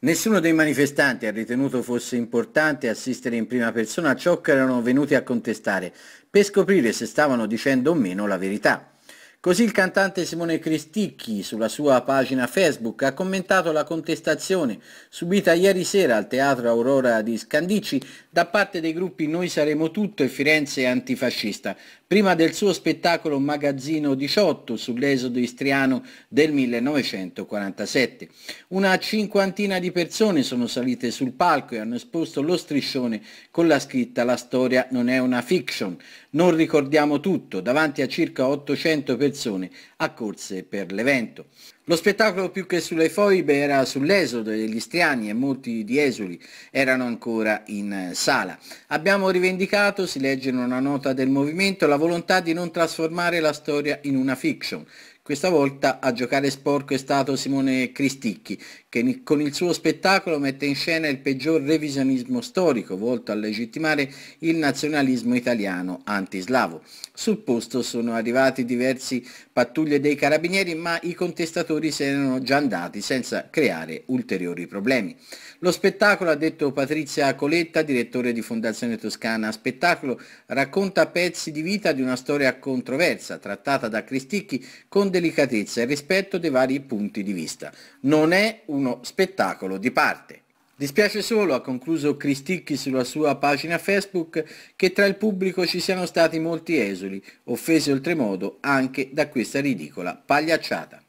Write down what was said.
Nessuno dei manifestanti ha ritenuto fosse importante assistere in prima persona a ciò che erano venuti a contestare, per scoprire se stavano dicendo o meno la verità. Così il cantante Simone Cristicchi sulla sua pagina Facebook ha commentato la contestazione subita ieri sera al Teatro Aurora di Scandicci da parte dei gruppi Noi Saremo Tutto e Firenze Antifascista, prima del suo spettacolo Magazzino 18 sull'esodo istriano del 1947. Una cinquantina di persone sono salite sul palco e hanno esposto lo striscione con la scritta La storia non è una fiction. Non ricordiamo tutto, davanti a circa 800 persone persone accorse per l'evento. Lo spettacolo più che sulle foibe era sull'esodo degli istriani e molti di esuli erano ancora in sala. Abbiamo rivendicato, si legge in una nota del movimento, la volontà di non trasformare la storia in una fiction questa volta a giocare sporco è stato Simone Cristicchi, che con il suo spettacolo mette in scena il peggior revisionismo storico volto a legittimare il nazionalismo italiano antislavo. Sul posto sono arrivati diversi pattuglie dei carabinieri, ma i contestatori se ne erano già andati senza creare ulteriori problemi. Lo spettacolo, ha detto Patrizia Coletta, direttore di Fondazione Toscana Spettacolo, racconta pezzi di vita di una storia controversa, trattata da Cristicchi con delicatezza e rispetto dei vari punti di vista. Non è uno spettacolo di parte. Dispiace solo, ha concluso Cristicchi sulla sua pagina Facebook, che tra il pubblico ci siano stati molti esuli, offesi oltremodo anche da questa ridicola pagliacciata.